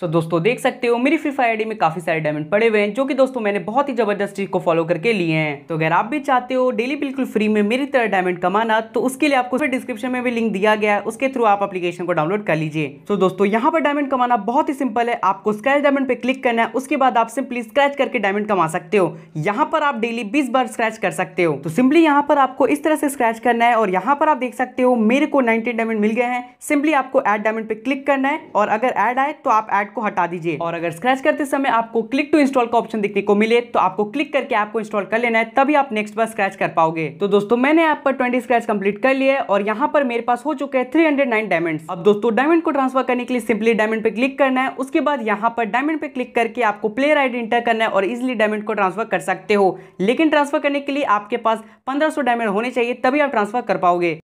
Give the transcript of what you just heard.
सो so, दोस्तों देख सकते हो मेरी फ्री फायर आईडी में काफी सारे डायमंड पड़े हुए हैं जो कि दोस्तों मैंने बहुत ही जबरदस्त चीज को फॉलो करके लिए हैं तो अगर आप भी चाहते हो डेली बिल्कुल फ्री में मेरी तरह डायमंड कमाना तो उसके लिए आपको डिस्क्रिप्शन में भी लिंक दिया गया है उसके थ्रू आप अपलीकेशन को डाउनलोड कर लीजिए तो so, दोस्तों यहाँ पर डायमंड कमाना बहुत ही सिंपल है आपको स्क्रैच डायमंड पे क्लिक करना है उसके बाद आप सिंपली स्क्रैच करके डायमंड कमा सकते हो यहाँ पर आप डेली बीस बार स्क्रैच कर सकते हो तो सिंपली यहाँ पर आपको इस तरह से स्क्रैच करना है और यहाँ पर आप देख सकते हो मेरे को नाइनटीन डायमंड मिल गए हैं सिंपली आपको एड डायमंड पे क्लिक करना है और अगर एड आए तो आप एड पार्ट को हटा दीजिए और अगर स्क्रैच करते समय आपको क्लिक टू इंस्टॉल का ऑप्शन देखने को मिले तो आपको क्लिक करके आपको इंस्टॉल कर लेना है तभी आप नेक्स्ट बार स्क्रैच कर पाओगे तो दोस्तों मैंने ऐप पर ट्वेंटी स्क्रैच कंप्लीट कर लिए और यहाँ पर मेरे पास हो चुके हैं थ्री हंड्रेड नाइन डायमंड अब दोस्तों डायमंड को ट्रांसफर करने के लिए सिंपली डायमंड पे क्लिक करना है उसके बाद यहाँ पर डायमंड पे क्लिक करके आपको प्लेयर आईडी इंटर करना है और इजिली डायमंड को ट्रांसफर कर सकते हो लेकिन ट्रांसफर करने के लिए आपके पास पंद्रह डायमंड होने चाहिए तभी आप ट्रांसफर कर पाओगे